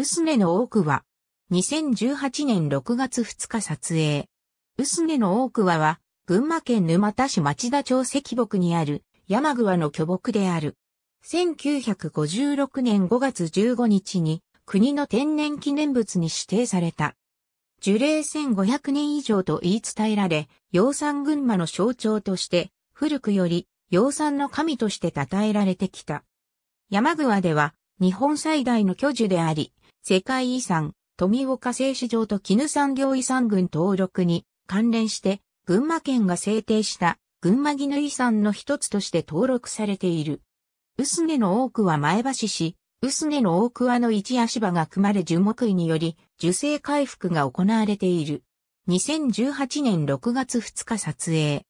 薄根の多くは、2018年6月2日撮影。薄根の多くはは、群馬県沼田市町田町石木にある山桑の巨木である。1956年5月15日に国の天然記念物に指定された。樹齢1500年以上と言い伝えられ、養蚕群馬の象徴として、古くより養蚕の神として称えられてきた。山桑では、日本最大の巨樹であり、世界遺産、富岡製糸場と絹産業遺産群登録に関連して、群馬県が制定した群馬絹遺産の一つとして登録されている。薄根の多くは前橋市、薄根の多くはの一足場が組まれ樹木医により、樹勢回復が行われている。2018年6月2日撮影。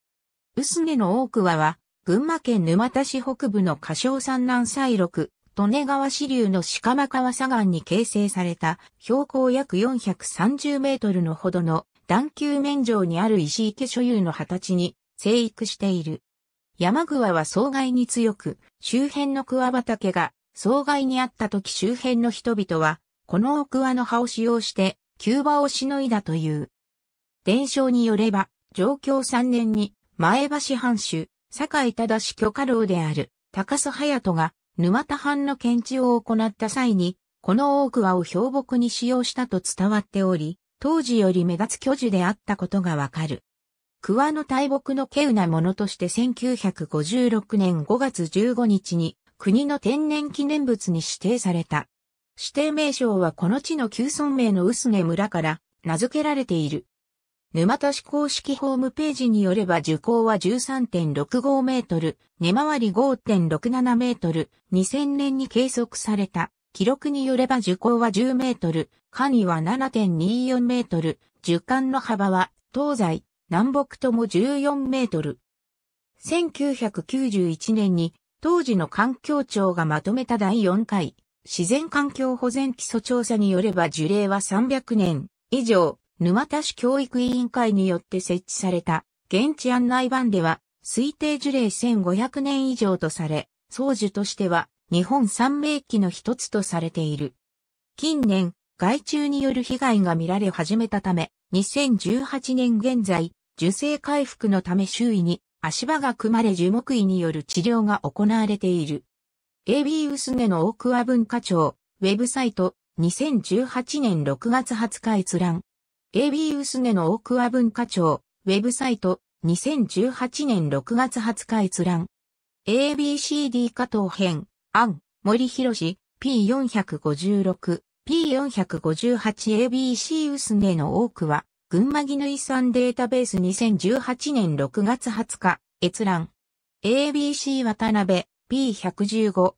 薄根の多くは、は、群馬県沼田市北部の仮称山南西六。利根川支流の鹿間川左岸に形成された標高約430メートルのほどの段球面上にある石池所有の形に生育している。山桑は草害に強く、周辺の桑畑が草害にあった時周辺の人々は、この桑の葉を使用して急場をしのいだという。伝承によれば、上京3年に前橋藩主、堺忠許家老である高須隼人が沼田藩の検知を行った際に、この大桑を標木に使用したと伝わっており、当時より目立つ巨樹であったことがわかる。桑の大木の稀有なものとして1956年5月15日に国の天然記念物に指定された。指定名称はこの地の旧村名の臼根村から名付けられている。沼田市公式ホームページによれば樹高は13.65メートル、根回り5.67メートル、2000年に計測された。記録によれば樹高は10メートル、間には7.24メートル、樹間の幅は東西、南北とも14メートル。1991年に当時の環境庁がまとめた第4回自然環境保全基礎調査によれば樹齢は300年以上、沼田市教育委員会によって設置された現地案内版では推定樹齢1500年以上とされ、宗樹としては日本三名機の一つとされている。近年、害虫による被害が見られ始めたため、2018年現在、樹勢回復のため周囲に足場が組まれ樹木医による治療が行われている。AB 薄根の大桑文化庁、ウェブサイト、2018年6月20日閲覧。AB ウスネの大桑文化庁、ウェブサイト、2018年6月20日閲覧。ABCD 加藤編、案、森博氏、P456、P458ABC ウスネの多くは、群馬ヌイ遺産データベース2018年6月20日、閲覧。ABC 渡辺、P115。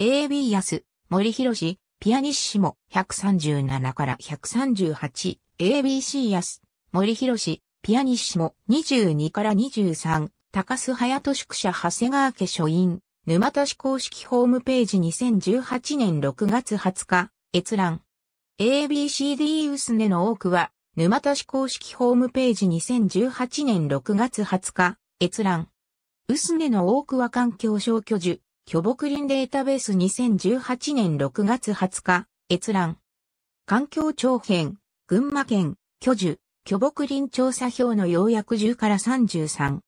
AB 安、森博氏、ピアニッシモ、137から138、ABC 安、森博氏、ピアニッシモ、22から23、高須隼人宿舎長谷川家書院、沼田市公式ホームページ2018年6月20日、閲覧。ABCD ウスネの多くは、沼田市公式ホームページ2018年6月20日、閲覧。ウスネの多くは環境省居住、巨木林データベース2018年6月20日、閲覧。環境長編、群馬県、巨樹、巨木林調査票の要約10から33。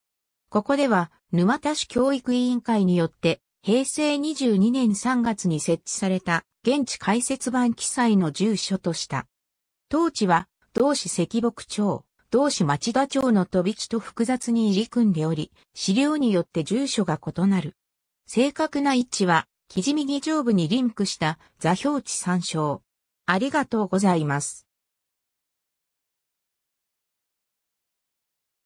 ここでは、沼田市教育委員会によって、平成22年3月に設置された、現地解説版記載の住所とした。当地は、同市石木町、同市町田町の飛び地と複雑に入り組んでおり、資料によって住所が異なる。正確な位置は、記事右上部にリンクした座標値参照。ありがとうございます。